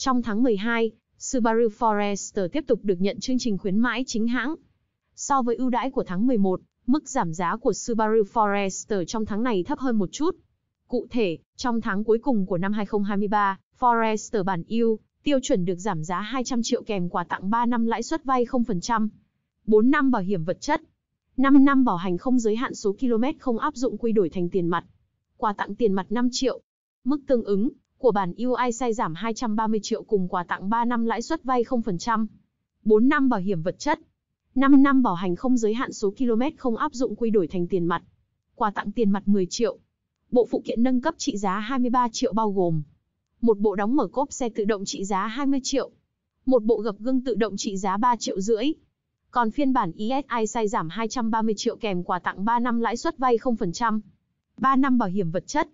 Trong tháng 12, Subaru Forester tiếp tục được nhận chương trình khuyến mãi chính hãng. So với ưu đãi của tháng 11, mức giảm giá của Subaru Forester trong tháng này thấp hơn một chút. Cụ thể, trong tháng cuối cùng của năm 2023, Forester bản yêu, tiêu chuẩn được giảm giá 200 triệu kèm quà tặng 3 năm lãi suất vay 0%, 4 năm bảo hiểm vật chất, 5 năm bảo hành không giới hạn số km không áp dụng quy đổi thành tiền mặt, quà tặng tiền mặt 5 triệu, mức tương ứng của bản UI sai giảm 230 triệu cùng quà tặng 3 năm lãi suất vay 0%, 4 năm bảo hiểm vật chất, 5 năm bảo hành không giới hạn số km không áp dụng quy đổi thành tiền mặt, quà tặng tiền mặt 10 triệu. Bộ phụ kiện nâng cấp trị giá 23 triệu bao gồm một bộ đóng mở cốp xe tự động trị giá 20 triệu, một bộ gập gương tự động trị giá 3 triệu rưỡi. Còn phiên bản ESI sai giảm 230 triệu kèm quà tặng 3 năm lãi suất vay 0%, 3 năm bảo hiểm vật chất,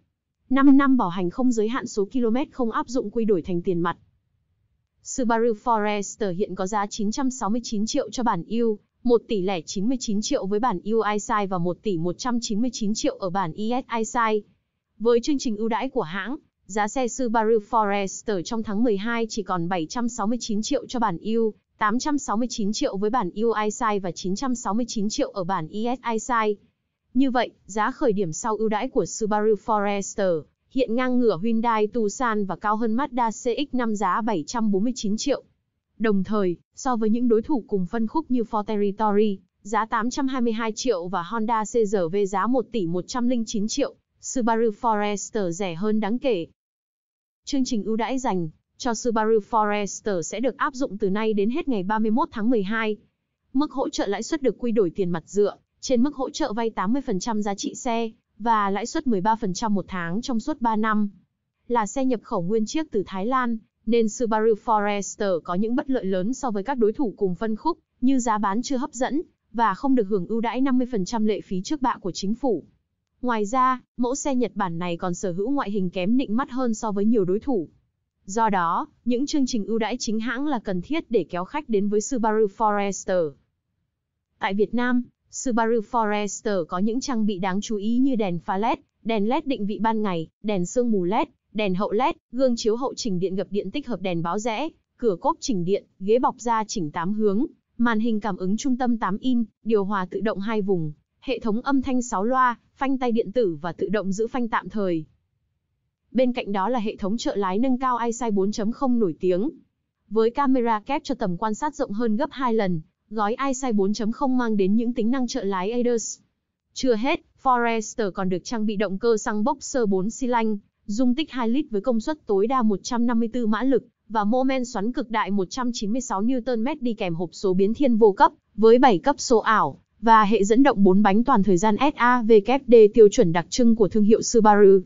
5 năm bảo hành không giới hạn số km không áp dụng quy đổi thành tiền mặt. Subaru Forester hiện có giá 969 triệu cho bản yêu, 1 tỷ lẻ 99 triệu với bản yêu iSize và 1 tỷ 199 triệu ở bản ES iSize. Với chương trình ưu đãi của hãng, giá xe Subaru Forester trong tháng 12 chỉ còn 769 triệu cho bản yêu, 869 triệu với bản yêu iSize và 969 triệu ở bản ES iSize. Như vậy, giá khởi điểm sau ưu đãi của Subaru Forester hiện ngang ngửa Hyundai Tucson và cao hơn Mazda CX-5 giá 749 triệu. Đồng thời, so với những đối thủ cùng phân khúc như Ford Territory, giá 822 triệu và Honda CRV giá 1 tỷ 109 triệu, Subaru Forester rẻ hơn đáng kể. Chương trình ưu đãi dành cho Subaru Forester sẽ được áp dụng từ nay đến hết ngày 31 tháng 12. Mức hỗ trợ lãi suất được quy đổi tiền mặt dựa trên mức hỗ trợ vay 80% giá trị xe và lãi suất 13% một tháng trong suốt 3 năm. Là xe nhập khẩu nguyên chiếc từ Thái Lan, nên Subaru Forester có những bất lợi lớn so với các đối thủ cùng phân khúc như giá bán chưa hấp dẫn và không được hưởng ưu đãi 50% lệ phí trước bạ của chính phủ. Ngoài ra, mẫu xe Nhật Bản này còn sở hữu ngoại hình kém nịnh mắt hơn so với nhiều đối thủ. Do đó, những chương trình ưu đãi chính hãng là cần thiết để kéo khách đến với Subaru Forester. Tại Việt Nam, Subaru Forester có những trang bị đáng chú ý như đèn pha LED, đèn LED định vị ban ngày, đèn sương mù LED, đèn hậu LED, gương chiếu hậu chỉnh điện gập điện tích hợp đèn báo rẽ, cửa cốp chỉnh điện, ghế bọc da chỉnh 8 hướng, màn hình cảm ứng trung tâm 8 in, điều hòa tự động hai vùng, hệ thống âm thanh 6 loa, phanh tay điện tử và tự động giữ phanh tạm thời. Bên cạnh đó là hệ thống trợ lái nâng cao eyesight 4.0 nổi tiếng. Với camera kép cho tầm quan sát rộng hơn gấp 2 lần, gói iSight 4.0 mang đến những tính năng trợ lái ADAS. Chưa hết, Forester còn được trang bị động cơ xăng Boxer 4 xi lanh, dung tích 2 lít với công suất tối đa 154 mã lực và mô men xoắn cực đại 196 Nm đi kèm hộp số biến thiên vô cấp với 7 cấp số ảo và hệ dẫn động 4 bánh toàn thời gian SAVKD tiêu chuẩn đặc trưng của thương hiệu Subaru.